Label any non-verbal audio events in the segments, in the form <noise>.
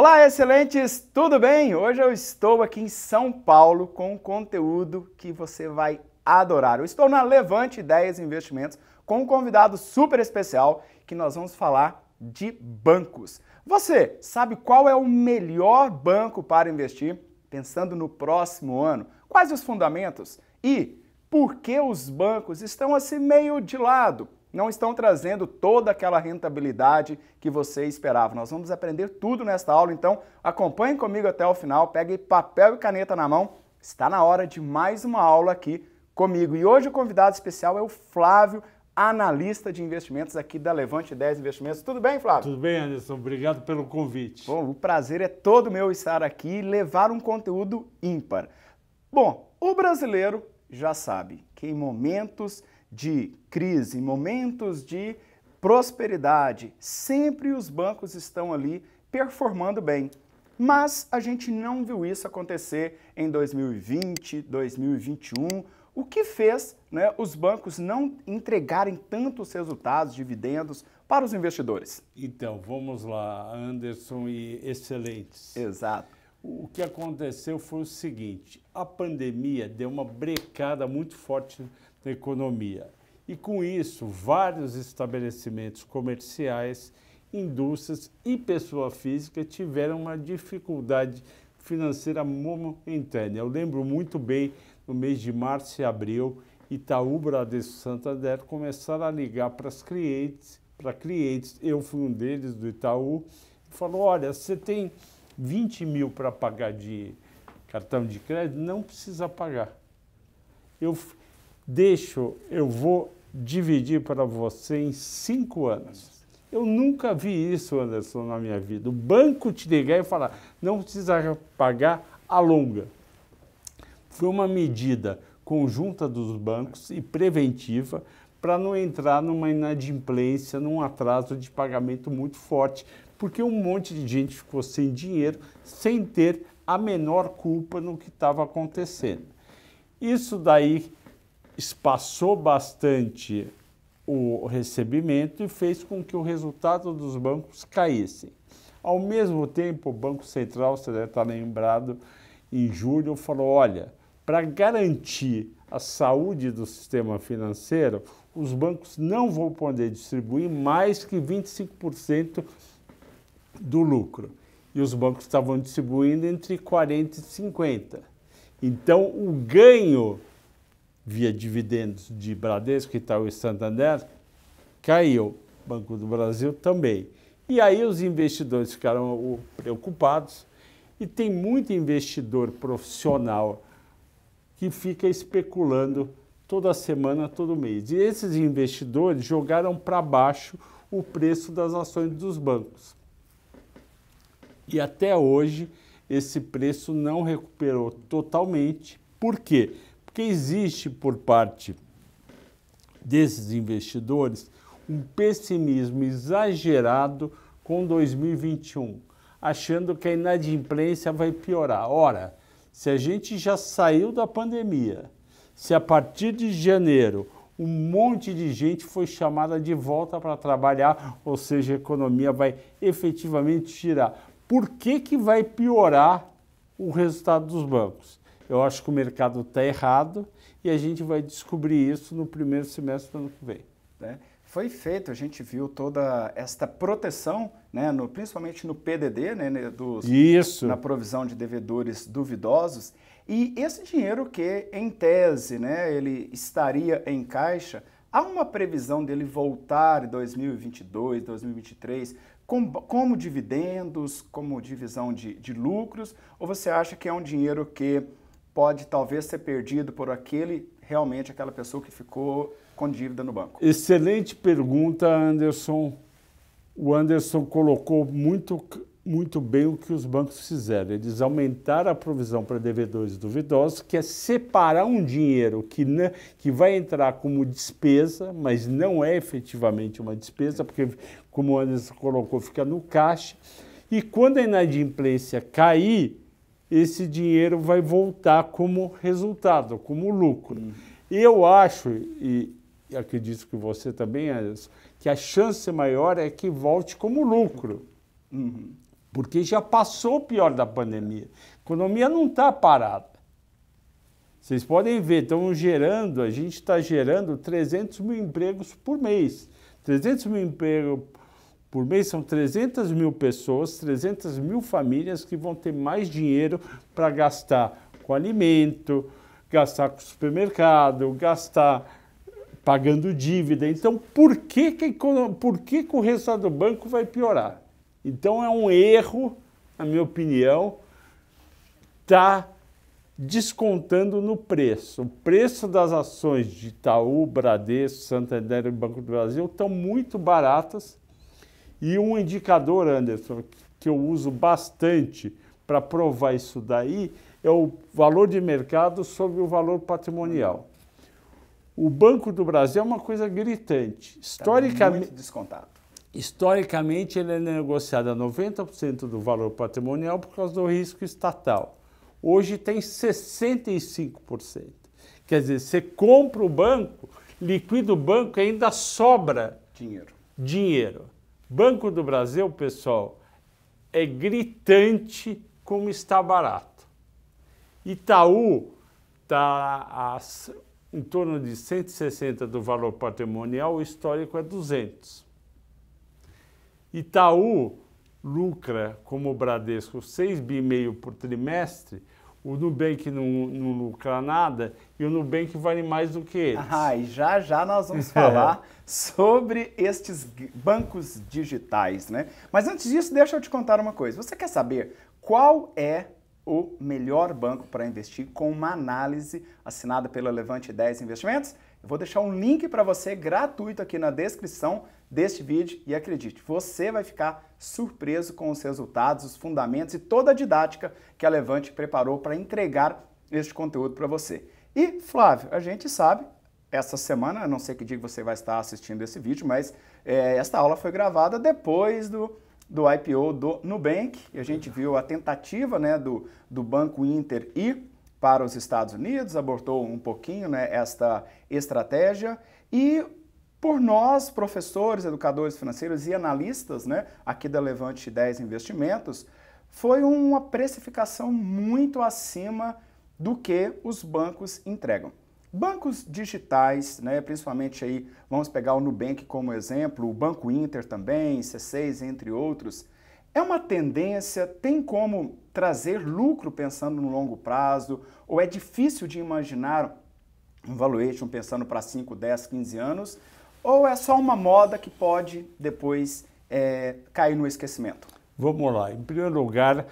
Olá, excelentes! Tudo bem? Hoje eu estou aqui em São Paulo com um conteúdo que você vai adorar. Eu estou na Levante Ideias Investimentos com um convidado super especial que nós vamos falar de bancos. Você sabe qual é o melhor banco para investir pensando no próximo ano? Quais os fundamentos? E por que os bancos estão assim meio de lado? não estão trazendo toda aquela rentabilidade que você esperava. Nós vamos aprender tudo nesta aula, então acompanhe comigo até o final, pegue papel e caneta na mão. Está na hora de mais uma aula aqui comigo. E hoje o convidado especial é o Flávio, analista de investimentos aqui da Levante 10 Investimentos. Tudo bem, Flávio? Tudo bem, Anderson. Obrigado pelo convite. Bom, o prazer é todo meu estar aqui e levar um conteúdo ímpar. Bom, o brasileiro já sabe que em momentos de crise, momentos de prosperidade, sempre os bancos estão ali performando bem. Mas a gente não viu isso acontecer em 2020, 2021, o que fez né, os bancos não entregarem tantos resultados, dividendos para os investidores. Então, vamos lá, Anderson e excelentes. Exato. O que aconteceu foi o seguinte: a pandemia deu uma brecada muito forte economia. E com isso, vários estabelecimentos comerciais, indústrias e pessoa física tiveram uma dificuldade financeira momentânea. Eu lembro muito bem, no mês de março e abril, Itaú, Bradesco Santa Santander começaram a ligar para os clientes, para clientes, eu fui um deles do Itaú, e falou, olha, você tem 20 mil para pagar de cartão de crédito? Não precisa pagar. Eu deixo, eu vou dividir para você em cinco anos. Eu nunca vi isso, Anderson, na minha vida. O banco te ligar e falar, não precisa pagar a longa. Foi uma medida conjunta dos bancos e preventiva para não entrar numa inadimplência, num atraso de pagamento muito forte, porque um monte de gente ficou sem dinheiro, sem ter a menor culpa no que estava acontecendo. Isso daí espaçou bastante o recebimento e fez com que o resultado dos bancos caísse. Ao mesmo tempo, o Banco Central, você deve estar lembrado, em julho falou: olha, para garantir a saúde do sistema financeiro, os bancos não vão poder distribuir mais que 25% do lucro. E os bancos estavam distribuindo entre 40 e 50. Então, o ganho via dividendos de Bradesco, Itaú e Santander, caiu. Banco do Brasil também. E aí os investidores ficaram uh, preocupados e tem muito investidor profissional que fica especulando toda semana, todo mês. E esses investidores jogaram para baixo o preço das ações dos bancos. E até hoje esse preço não recuperou totalmente. Por quê? Porque porque existe por parte desses investidores um pessimismo exagerado com 2021, achando que a inadimplência vai piorar. Ora, se a gente já saiu da pandemia, se a partir de janeiro um monte de gente foi chamada de volta para trabalhar, ou seja, a economia vai efetivamente tirar. Por que, que vai piorar o resultado dos bancos? Eu acho que o mercado está errado e a gente vai descobrir isso no primeiro semestre do ano que vem. Né? Foi feito, a gente viu toda esta proteção, né, no, principalmente no PDD, né, né, dos, isso. na provisão de devedores duvidosos. E esse dinheiro que, em tese, né, ele estaria em caixa, há uma previsão dele voltar em 2022, 2023, com, como dividendos, como divisão de, de lucros? Ou você acha que é um dinheiro que pode talvez ser perdido por aquele realmente aquela pessoa que ficou com dívida no banco? Excelente pergunta, Anderson. O Anderson colocou muito, muito bem o que os bancos fizeram. Eles aumentaram a provisão para devedores duvidosos, que é separar um dinheiro que, né, que vai entrar como despesa, mas não é efetivamente uma despesa, porque, como o Anderson colocou, fica no caixa. E quando a inadimplência cair, esse dinheiro vai voltar como resultado, como lucro. Uhum. Eu acho, e acredito que você também, Anderson, que a chance maior é que volte como lucro. Uhum. Porque já passou o pior da pandemia. A economia não está parada. Vocês podem ver, estão gerando, a gente está gerando 300 mil empregos por mês. 300 mil empregos por mês são 300 mil pessoas, 300 mil famílias que vão ter mais dinheiro para gastar com alimento, gastar com supermercado, gastar pagando dívida. Então, por que, que, por que, que o resultado do banco vai piorar? Então, é um erro, na minha opinião, tá descontando no preço. O preço das ações de Itaú, Bradesco, Santander e Banco do Brasil estão muito baratas e um indicador, Anderson, que eu uso bastante para provar isso daí é o valor de mercado sobre o valor patrimonial. O Banco do Brasil é uma coisa gritante. Historicamente, tá descontado. historicamente ele é negociado a 90% do valor patrimonial por causa do risco estatal. Hoje tem 65%. Quer dizer, você compra o banco, liquida o banco e ainda sobra dinheiro. dinheiro. Banco do Brasil, pessoal, é gritante como está barato. Itaú está em torno de 160 do valor patrimonial, o histórico é 200. Itaú lucra, como o Bradesco, 6,5 por trimestre, o Nubank não, não lucra nada e o Nubank vale mais do que eles. Ah, e já já nós vamos falar <laughs> sobre estes bancos digitais, né? Mas antes disso, deixa eu te contar uma coisa. Você quer saber qual é o melhor banco para investir com uma análise assinada pela Levante 10 Investimentos? Eu vou deixar um link para você gratuito aqui na descrição deste vídeo e acredite, você vai ficar surpreso com os resultados, os fundamentos e toda a didática que a Levante preparou para entregar este conteúdo para você. E, Flávio, a gente sabe, essa semana, não sei que dia você vai estar assistindo esse vídeo, mas é, esta aula foi gravada depois do, do IPO do Nubank, e a gente viu a tentativa né, do, do Banco Inter ir para os Estados Unidos, abortou um pouquinho né, esta estratégia, e por nós, professores, educadores financeiros e analistas né, aqui da Levante 10 Investimentos, foi uma precificação muito acima do que os bancos entregam. Bancos digitais, né, principalmente aí, vamos pegar o Nubank como exemplo, o Banco Inter também, C6, entre outros, é uma tendência, tem como trazer lucro pensando no longo prazo, ou é difícil de imaginar um valuation pensando para 5, 10, 15 anos, ou é só uma moda que pode depois é, cair no esquecimento? Vamos lá. Em primeiro lugar,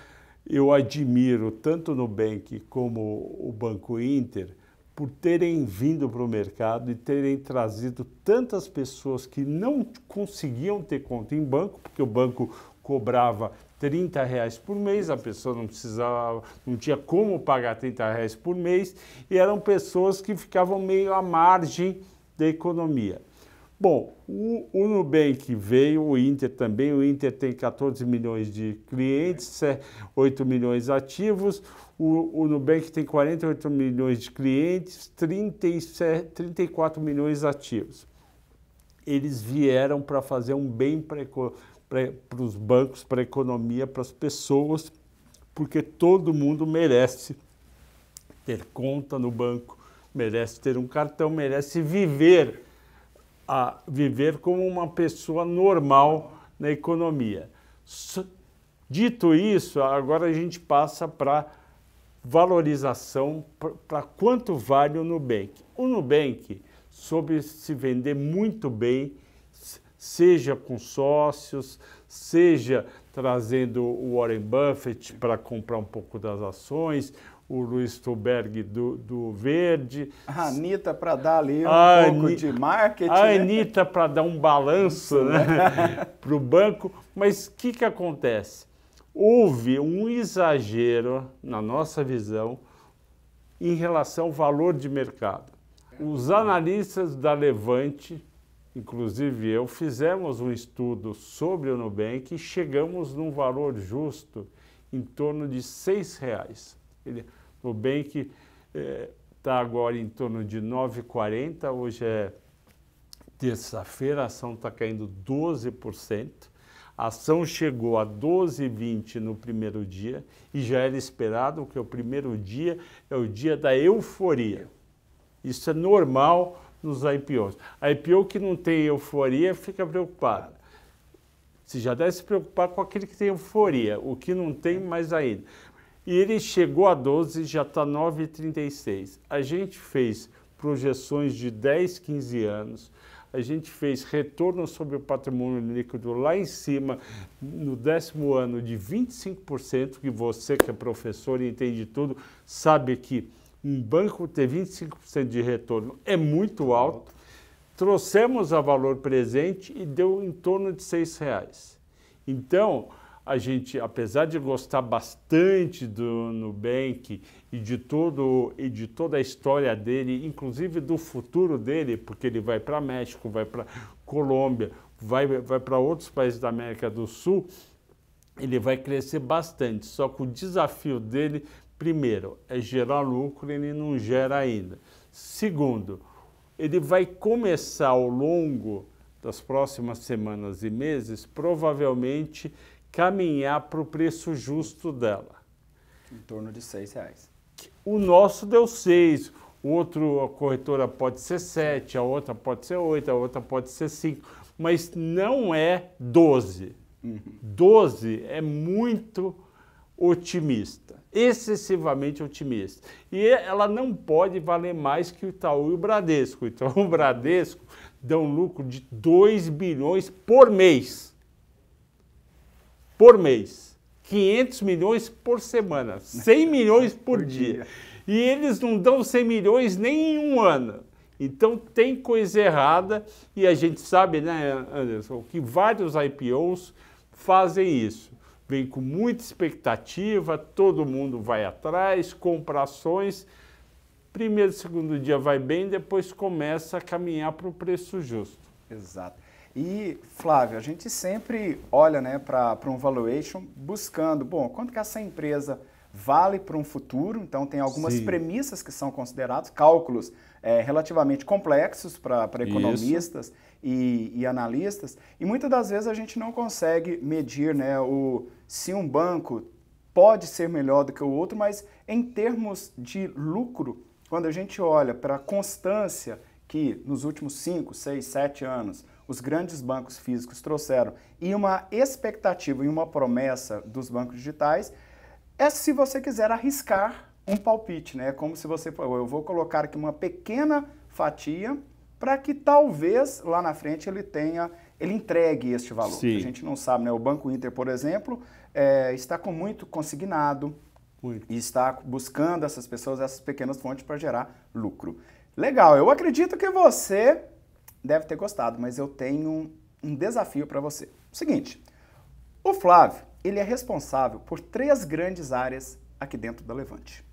eu admiro tanto o Nubank como o Banco Inter por terem vindo para o mercado e terem trazido tantas pessoas que não conseguiam ter conta em banco, porque o banco cobrava 30 reais por mês, a pessoa não precisava, não tinha como pagar 30 reais por mês, e eram pessoas que ficavam meio à margem da economia. Bom, o, o Nubank veio, o Inter também. O Inter tem 14 milhões de clientes, 8 é. milhões ativos. O, o Nubank tem 48 milhões de clientes, 37, 34 milhões ativos. Eles vieram para fazer um bem para os bancos, para a economia, para as pessoas, porque todo mundo merece ter conta no banco, merece ter um cartão, merece viver a viver como uma pessoa normal na economia. Dito isso, agora a gente passa para valorização, para quanto vale o Nubank. O Nubank soube se vender muito bem, seja com sócios, seja trazendo o Warren Buffett para comprar um pouco das ações, o Luiz Tuberg do, do Verde. A Anitta para dar ali um a pouco Ani... de marketing. A né? Anitta para dar um balanço né? né? <laughs> para o banco. Mas o que, que acontece? Houve um exagero, na nossa visão, em relação ao valor de mercado. Os analistas da Levante, inclusive eu, fizemos um estudo sobre o Nubank e chegamos num valor justo em torno de R$ reais. Ele, o Bank está eh, agora em torno de 9,40, hoje é terça-feira, a ação está caindo 12%. A ação chegou a 12,20 no primeiro dia e já era esperado, que é o primeiro dia é o dia da euforia. Isso é normal nos IPOs. A IPO que não tem euforia fica preocupada. Se já deve se preocupar com aquele que tem euforia, o que não tem mais ainda. E ele chegou a 12, já está 9,36. A gente fez projeções de 10, 15 anos, a gente fez retorno sobre o patrimônio líquido lá em cima, no décimo ano, de 25%, que você que é professor e entende tudo, sabe que um banco ter 25% de retorno é muito alto. Trouxemos a valor presente e deu em torno de R$ reais. Então, a gente, apesar de gostar bastante do Nubank e de, todo, e de toda a história dele, inclusive do futuro dele, porque ele vai para México, vai para Colômbia, vai, vai para outros países da América do Sul, ele vai crescer bastante. Só que o desafio dele, primeiro, é gerar lucro, e ele não gera ainda. Segundo, ele vai começar ao longo das próximas semanas e meses, provavelmente caminhar para o preço justo dela. Em torno de seis reais. O nosso deu seis. O outro, a corretora pode ser sete, a outra pode ser oito, a outra pode ser cinco. Mas não é doze uhum. doze 12 é muito otimista, excessivamente otimista. E ela não pode valer mais que o Itaú e o Bradesco. Então, o Bradesco dá um lucro de 2 bilhões por mês por mês, 500 milhões por semana, 100 <laughs> milhões por, por dia. dia. E eles não dão 100 milhões nem em um ano. Então tem coisa errada e a gente sabe, né, Anderson, que vários IPOs fazem isso. Vem com muita expectativa, todo mundo vai atrás, compra ações. Primeiro, segundo dia vai bem, depois começa a caminhar para o preço justo. Exato. E, Flávio, a gente sempre olha né, para um valuation buscando, bom, quanto que essa empresa vale para um futuro, então tem algumas Sim. premissas que são consideradas, cálculos é, relativamente complexos para economistas e, e, analistas, e muitas das vezes a gente não consegue medir né, o, se um banco pode ser melhor do que o outro, mas em termos de lucro, quando a gente olha para a constância que nos últimos 5, 6, 7 anos os grandes bancos físicos trouxeram e uma expectativa e uma promessa dos bancos digitais é se você quiser arriscar um palpite, né? É como se você, eu vou colocar aqui uma pequena fatia para que talvez lá na frente ele tenha, ele entregue este valor. Sim. A gente não sabe, né? O Banco Inter, por exemplo, é, está com muito consignado muito. e está buscando essas pessoas, essas pequenas fontes para gerar lucro. Legal, eu acredito que você deve ter gostado, mas eu tenho um desafio para você. O seguinte, o Flávio, ele é responsável por três grandes áreas aqui dentro da Levante.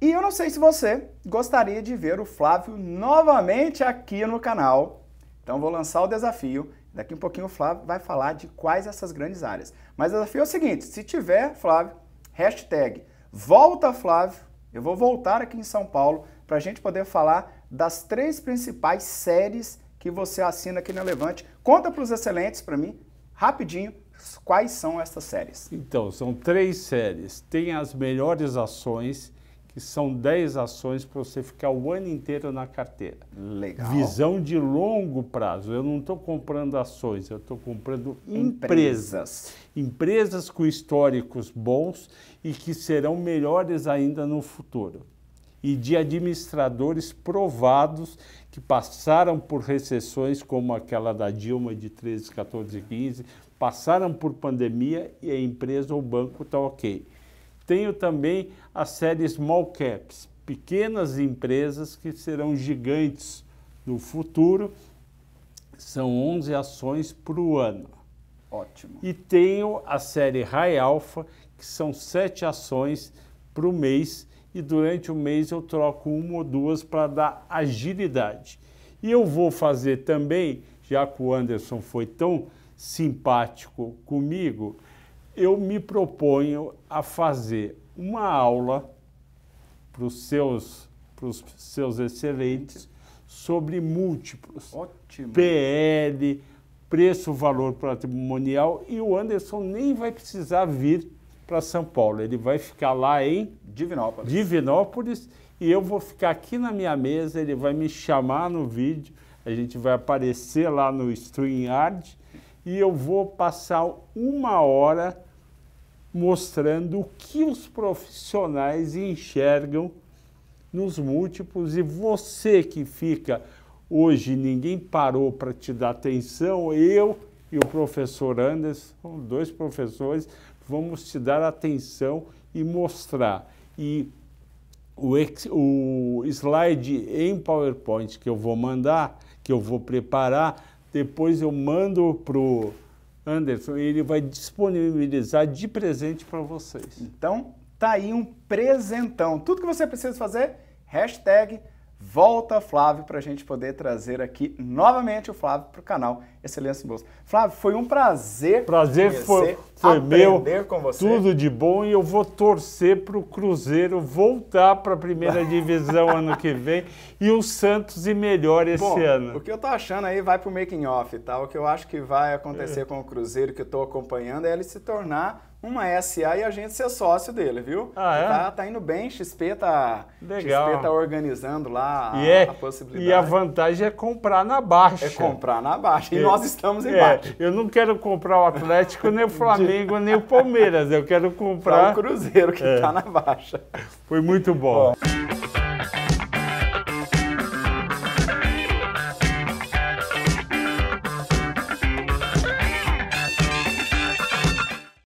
E eu não sei se você gostaria de ver o Flávio novamente aqui no canal. Então vou lançar o desafio. Daqui um pouquinho o Flávio vai falar de quais essas grandes áreas. Mas o desafio é o seguinte, se tiver, Flávio, hashtag volta Flávio, eu vou voltar aqui em São Paulo para a gente poder falar das três principais séries que você assina aqui na Levante. Conta para os excelentes, para mim, rapidinho, quais são essas séries. Então, são três séries. Tem as melhores ações, que são 10 ações para você ficar o ano inteiro na carteira. Legal. Visão de longo prazo. Eu não estou comprando ações, eu estou comprando empresas. empresas. Empresas com históricos bons e que serão melhores ainda no futuro e de administradores provados que passaram por recessões como aquela da Dilma de 13, 14 e 15, passaram por pandemia e a empresa ou banco está ok. Tenho também a série Small Caps, pequenas empresas que serão gigantes no futuro. São 11 ações por ano. Ótimo. E tenho a série High Alpha, que são sete ações para o mês e durante o mês eu troco uma ou duas para dar agilidade. E eu vou fazer também, já que o Anderson foi tão simpático comigo, eu me proponho a fazer uma aula para os seus, seus excelentes sobre múltiplos. Ótimo. PL, preço-valor patrimonial, e o Anderson nem vai precisar vir para São Paulo. Ele vai ficar lá em Divinópolis. Divinópolis e eu vou ficar aqui na minha mesa. Ele vai me chamar no vídeo. A gente vai aparecer lá no StreamYard e eu vou passar uma hora mostrando o que os profissionais enxergam nos múltiplos e você que fica hoje ninguém parou para te dar atenção, eu e o professor Anderson, dois professores, vamos te dar atenção e mostrar. E o, o slide em PowerPoint que eu vou mandar, que eu vou preparar, depois eu mando para o Anderson e ele vai disponibilizar de presente para vocês. Então, tá aí um presentão. Tudo que você precisa fazer, hashtag volta Flávio para a gente poder trazer aqui novamente o Flávio para o canal Excelência em Bolsa. Flávio, foi um prazer. Prazer foi, foi meu. Com você. Tudo de bom e eu vou torcer para o Cruzeiro voltar para a primeira <laughs> divisão ano que vem e o Santos e melhor esse bom, ano. O que eu tô achando aí vai para o making off, tá? O que eu acho que vai acontecer é. com o Cruzeiro que eu estou acompanhando é ele se tornar uma SA e a gente ser sócio dele, viu? Ah, é? tá, tá indo bem, XP tá, Legal. XP tá organizando lá a, é, a, possibilidade. E a vantagem é comprar na baixa. É comprar na baixa. E é nós estamos é, embaixo. É, eu não quero comprar o Atlético, nem o <laughs> Flamengo, nem o Palmeiras. Eu quero comprar. Só o Cruzeiro que está é. Tá na baixa. Foi muito bom. bom.